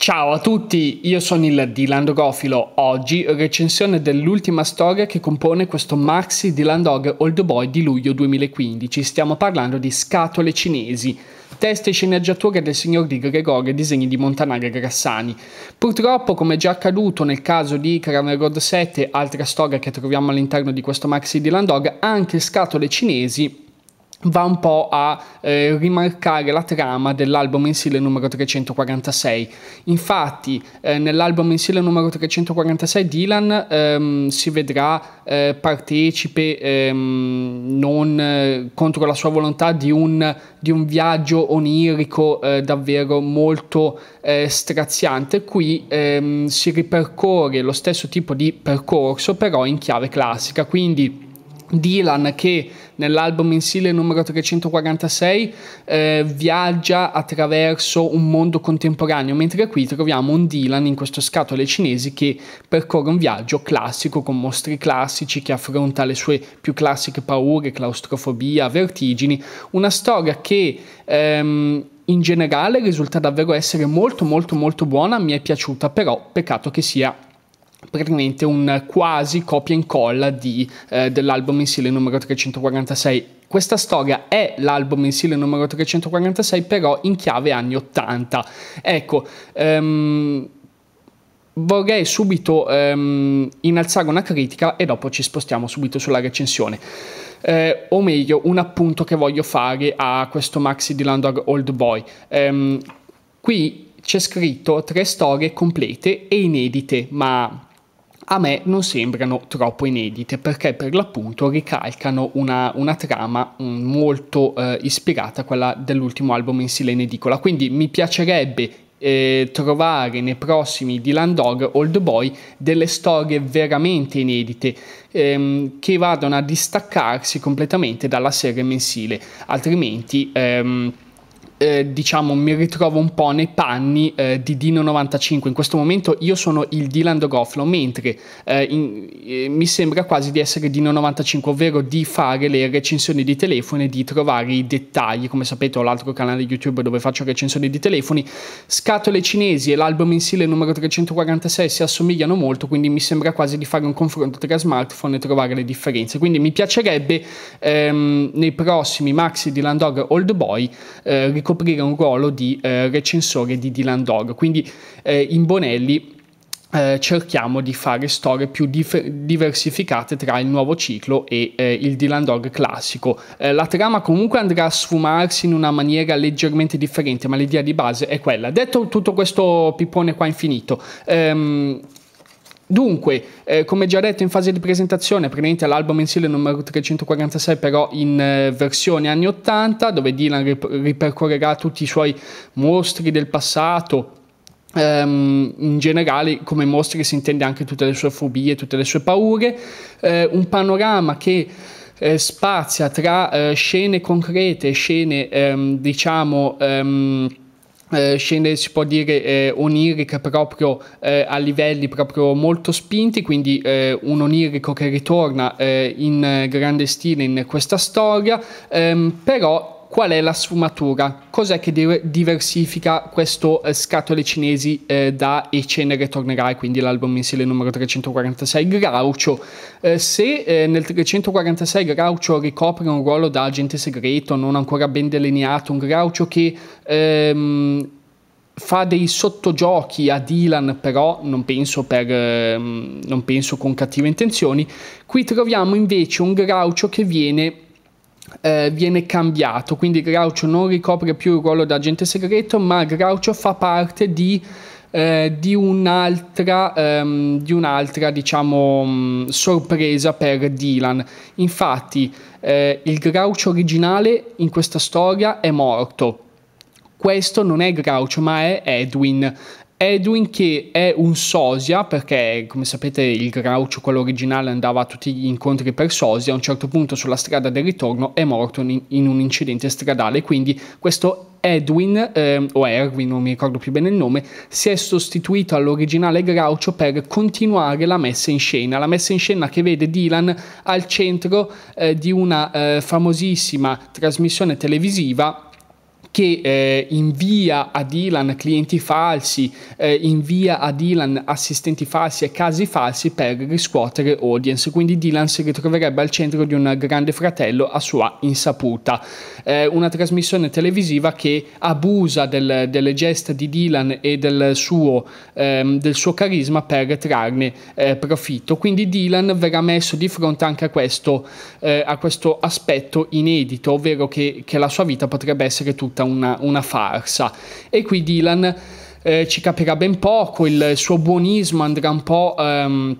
Ciao a tutti, io sono il Dylan Rofilo, oggi recensione dell'ultima storia che compone questo maxi Dylan Dog Old Boy di luglio 2015, stiamo parlando di Scatole cinesi, testa e sceneggiatura del signor Di Gregorio e disegni di Montanari Grassani. Purtroppo, come già accaduto nel caso di Caramel Road 7, altra storia che troviamo all'interno di questo maxi Dylan Dog, anche Scatole cinesi va un po' a eh, rimarcare la trama dell'album mensile numero 346. Infatti, eh, nell'album mensile numero 346 Dylan ehm, si vedrà eh, partecipe ehm, non eh, contro la sua volontà di un, di un viaggio onirico eh, davvero molto eh, straziante. Qui ehm, si ripercorre lo stesso tipo di percorso, però in chiave classica, quindi Dylan che nell'album in stile numero 346 eh, viaggia attraverso un mondo contemporaneo, mentre qui troviamo un Dylan in questo scatole cinesi che percorre un viaggio classico con mostri classici, che affronta le sue più classiche paure, claustrofobia, vertigini, una storia che... Ehm, in generale risulta davvero essere molto molto molto buona, mi è piaciuta, però peccato che sia praticamente un quasi copia e incolla di, eh, dell'album mensile numero 346 questa storia è l'album mensile numero 346, però in chiave anni 80. Ecco, um, vorrei subito um, innalzare una critica e dopo ci spostiamo subito sulla recensione. Eh, o meglio, un appunto che voglio fare a questo maxi di Landor Old Boy. Um, qui c'è scritto tre storie complete e inedite, ma a me non sembrano troppo inedite perché per l'appunto ricalcano una, una trama mm, molto eh, ispirata a quella dell'ultimo album in sile in edicola, quindi mi piacerebbe eh, trovare nei prossimi Dylan Dog Old Boy delle storie veramente inedite ehm, che vadano a distaccarsi completamente dalla serie mensile, altrimenti... Ehm, eh, diciamo, mi ritrovo un po' nei panni eh, di Dino95. In questo momento io sono il Dylan Dogoflo, mentre eh, in, eh, mi sembra quasi di essere Dino95, ovvero di fare le recensioni di telefoni e di trovare i dettagli. Come sapete ho l'altro canale YouTube dove faccio recensioni di telefoni. Scatole cinesi e l'album mensile numero 346 si assomigliano molto, quindi mi sembra quasi di fare un confronto tra smartphone e trovare le differenze. Quindi mi piacerebbe ehm, nei prossimi Maxi Dylan Dog Old Boy eh, ricoprire un ruolo di eh, recensore di Dylan Dog. Quindi eh, in Bonelli eh, cerchiamo di fare storie più diversificate tra il nuovo ciclo e eh, il Dylan Dog classico. Eh, la trama comunque andrà a sfumarsi in una maniera leggermente differente, ma l'idea di base è quella. Detto tutto questo pippone qua infinito, ehm, Dunque, eh, come già detto in fase di presentazione, praticamente l'album mensile numero 346 però in eh, versione anni 80, dove Dylan rip- ripercorrerà tutti i suoi mostri del passato, Um, in generale come mostri si intende anche tutte le sue fobie, tutte le sue paure, uh, un panorama che uh, spazia tra uh, scene concrete, scene um, diciamo um, eh, scendere si può dire eh, onirica proprio eh, a livelli proprio molto spinti quindi eh, un onirico che ritorna eh, in eh, grande stile in questa storia ehm, però qual è la sfumatura? Cos'è che diversifica questo eh, Scatole Cinesi eh, da E Cenere Tornerai, quindi l'album mensile numero 346 Graucio? Eh, se eh, nel 346 Graucio ricopre un ruolo da agente segreto, non ancora ben delineato, un Graucio che... Ehm, fa dei sottogiochi a Dylan, però non penso, per, ehm, non penso con cattive intenzioni. Qui troviamo invece un Graucio che viene eh, viene cambiato, quindi Groucho non ricopre più il ruolo da agente segreto, ma Groucho fa parte di, eh, di un'altra, ehm, di un'altra diciamo, mm, sorpresa per Dylan. Infatti eh, il Groucho originale in questa storia è morto. Questo non è Groucho, ma è Edwin. Edwin che è un sosia, perché come sapete il Groucho, quello originale, andava a tutti gli incontri per sosia, a un certo punto sulla strada del ritorno è morto in, in un incidente stradale, quindi questo Edwin, eh, o Erwin, non mi ricordo più bene il nome, si è sostituito all'originale Groucho per continuare la messa in scena. La messa in scena che vede Dylan al centro eh, di una eh, famosissima trasmissione televisiva che eh, invia a Dylan clienti falsi, eh, invia a Dylan assistenti falsi e casi falsi per riscuotere audience. Quindi Dylan si ritroverebbe al centro di un grande fratello a sua insaputa. Eh, una trasmissione televisiva che abusa del, delle gesta di Dylan e del suo, ehm, del suo carisma per trarne eh, profitto. Quindi Dylan verrà messo di fronte anche a questo, eh, a questo aspetto inedito, ovvero che, che la sua vita potrebbe essere tutta tutta una, una farsa. E qui Dylan eh, ci capirà ben poco, il suo buonismo andrà un po'... Ehm,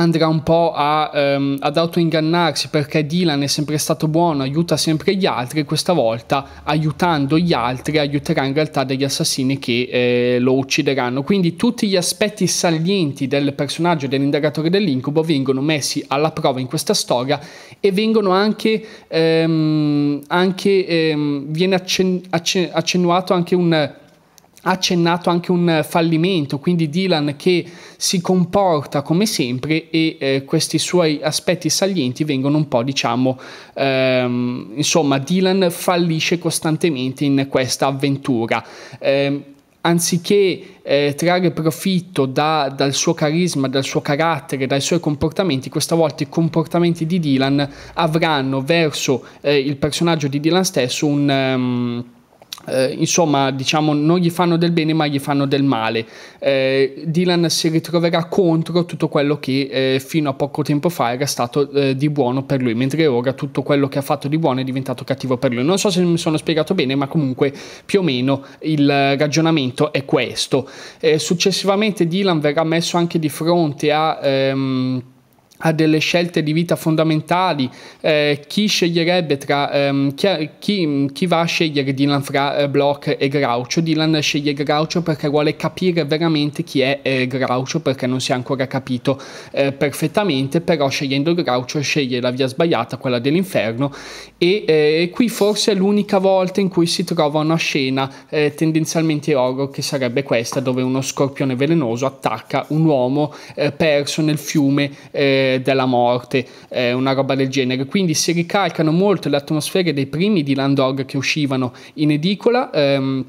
andrà un po' a, ehm, ad autoingannarsi perché Dylan è sempre stato buono, aiuta sempre gli altri e questa volta aiutando gli altri aiuterà in realtà degli assassini che eh, lo uccideranno. Quindi tutti gli aspetti salienti del personaggio dell'indagatore dell'incubo vengono messi alla prova in questa storia e vengono anche, ehm, anche ehm, viene accen- accen- accennuato anche un accennato anche un eh, fallimento, quindi Dylan che si comporta come sempre e eh, questi suoi aspetti salienti vengono un po' diciamo ehm, insomma Dylan fallisce costantemente in questa avventura. Eh, anziché eh, trarre profitto da, dal suo carisma, dal suo carattere, dai suoi comportamenti, questa volta i comportamenti di Dylan avranno verso eh, il personaggio di Dylan stesso un... Um, eh, insomma diciamo non gli fanno del bene ma gli fanno del male. Eh, Dylan si ritroverà contro tutto quello che eh, fino a poco tempo fa era stato eh, di buono per lui, mentre ora tutto quello che ha fatto di buono è diventato cattivo per lui. Non so se mi sono spiegato bene ma comunque più o meno il ragionamento è questo. Eh, successivamente Dylan verrà messo anche di fronte a... Ehm, ha delle scelte di vita fondamentali, eh, chi sceglierebbe tra ehm, chi, chi, chi, va a scegliere Dylan fra eh, Block e Groucho? Dylan sceglie Groucho perché vuole capire veramente chi è eh, Groucho, perché non si è ancora capito eh, perfettamente, però scegliendo Groucho sceglie la via sbagliata, quella dell'inferno eh, e qui forse è l'unica volta in cui si trova una scena eh, tendenzialmente horror che sarebbe questa dove uno scorpione velenoso attacca un uomo perso nel fiume della morte, eh, una roba del genere. Quindi si ricalcano molto le atmosfere dei primi Dylan Dog che uscivano in edicola. Ehm,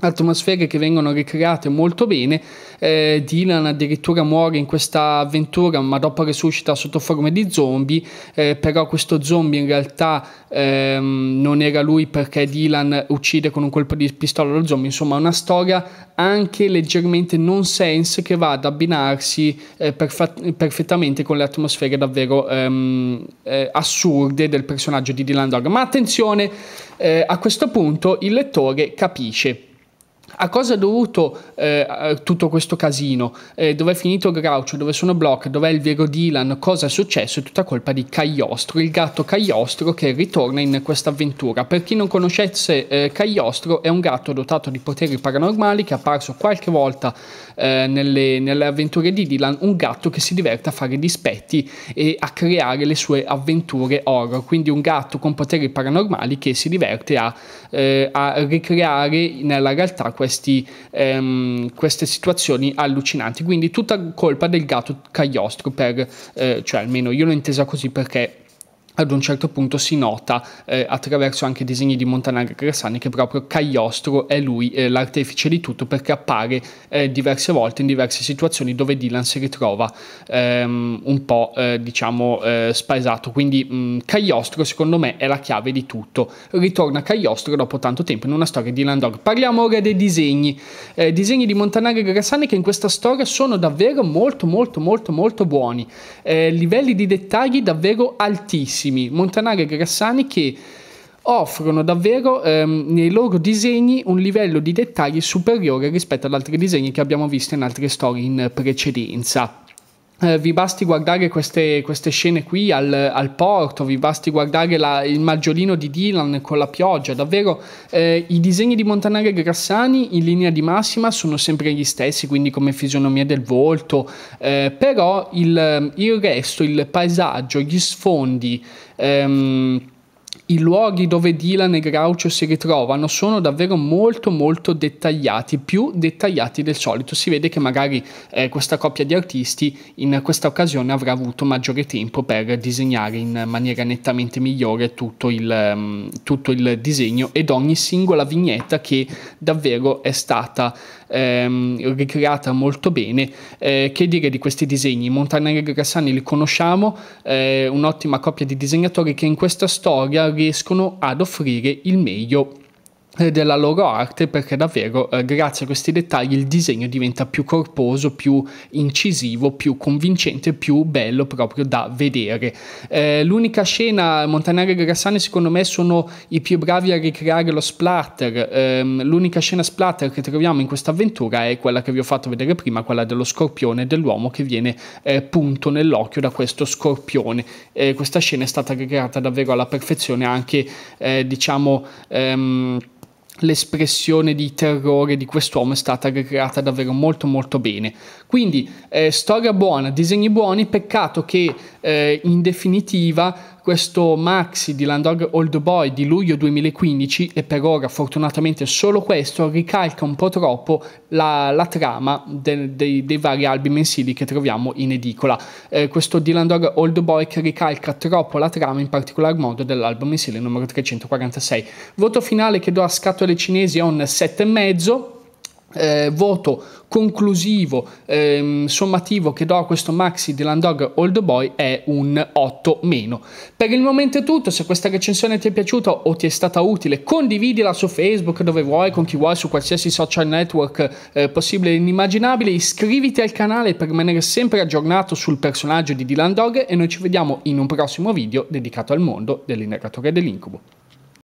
atmosfere che vengono ricreate molto bene. Eh, Dylan addirittura muore in questa avventura, ma dopo risuscita sotto forma di zombie. Eh, però questo zombie in realtà ehm, non era lui perché Dylan uccide con un colpo di pistola lo zombie. Insomma, una storia anche leggermente non sense che va ad abbinarsi eh, perf- perfettamente con le atmosfere davvero ehm, eh, assurde del personaggio di Dylan Dog. Ma attenzione, eh, a questo punto il lettore capisce a cosa è dovuto eh, tutto questo casino? Eh, dove è finito Groucho? Dove sono Block? Dov'è il vero Dylan? Cosa è successo? È tutta colpa di Cagliostro, il gatto Cagliostro che ritorna in questa avventura. Per chi non conoscesse eh, Cagliostro è un gatto dotato di poteri paranormali che è apparso qualche volta eh, nelle, nelle avventure di Dylan, un gatto che si diverte a fare dispetti e a creare le sue avventure horror, quindi un gatto con poteri paranormali che si diverte a, eh, a ricreare nella realtà questa questi, ehm, queste situazioni allucinanti. Quindi tutta colpa del gatto cagliostro, per, eh, cioè almeno io l'ho intesa così perché ad un certo punto si nota eh, attraverso anche disegni di Montanari e Grassani che proprio Cagliostro è lui eh, l'artefice di tutto perché appare eh, diverse volte in diverse situazioni dove Dylan si ritrova ehm, un po' eh, diciamo eh, spaesato quindi mh, mm, Cagliostro secondo me è la chiave di tutto ritorna Cagliostro dopo tanto tempo in una storia di Landog parliamo ora dei disegni eh, disegni di Montanari e Grassani che in questa storia sono davvero molto molto molto molto buoni livelli di dettagli davvero altissimi bellissimi Montanari e Grassani che offrono davvero ehm, nei loro disegni un livello di dettagli superiore rispetto ad altri disegni che abbiamo visto in altre storie in precedenza. Eh, vi basti guardare queste, queste scene qui al, al, porto, vi basti guardare la, il maggiolino di Dylan con la pioggia, davvero eh, i disegni di Montanari e Grassani in linea di massima sono sempre gli stessi, quindi come fisionomia del volto, eh, però il, il resto, il paesaggio, gli sfondi, ehm, i luoghi dove Dylan e Groucho si ritrovano sono davvero molto molto dettagliati, più dettagliati del solito. Si vede che magari eh, questa coppia di artisti in questa occasione avrà avuto maggiore tempo per disegnare in maniera nettamente migliore tutto il, um, tutto il disegno ed ogni singola vignetta che davvero è stata ehm, ricreata molto bene. Eh, che dire di questi disegni? Montanari e Grassani li conosciamo, eh, un'ottima coppia di disegnatori che in questa storia riescono ad offrire il meglio eh, della loro arte perché davvero eh, grazie a questi dettagli il disegno diventa più corposo, più incisivo, più convincente, più bello proprio da vedere. Eh, l'unica scena Montanari e Grassani secondo me sono i più bravi a ricreare lo splatter. Eh, l'unica scena splatter che troviamo in questa avventura è quella che vi ho fatto vedere prima, quella dello scorpione e dell'uomo che viene eh, punto nell'occhio da questo scorpione. Eh, questa scena è stata ricreata davvero alla perfezione anche diciamo ehm, l'espressione di terrore di quest'uomo è stata ricreata davvero molto molto bene. Quindi eh, storia buona, disegni buoni, peccato che eh, in definitiva questo maxi di Landog Old Boy di luglio 2015, e per ora fortunatamente solo questo, ricalca un po' troppo la, la trama de, de, dei vari albi mensili che troviamo in edicola. Eh, questo Dylan Dog Old Boy che ricalca troppo la trama, in particolar modo dell'album mensile numero 346. Voto finale che do a scatole cinesi è un 7,5 eh, voto conclusivo ehm, sommativo che do a questo maxi di Landog Old Boy è un 8 meno. Per il momento è tutto, se questa recensione ti è piaciuta o ti è stata utile condividila su Facebook dove vuoi, con chi vuoi, su qualsiasi social network eh, possibile e inimmaginabile, iscriviti al canale per rimanere sempre aggiornato sul personaggio di Dylan Dog e noi ci vediamo in un prossimo video dedicato al mondo dell'innegatore dell'incubo.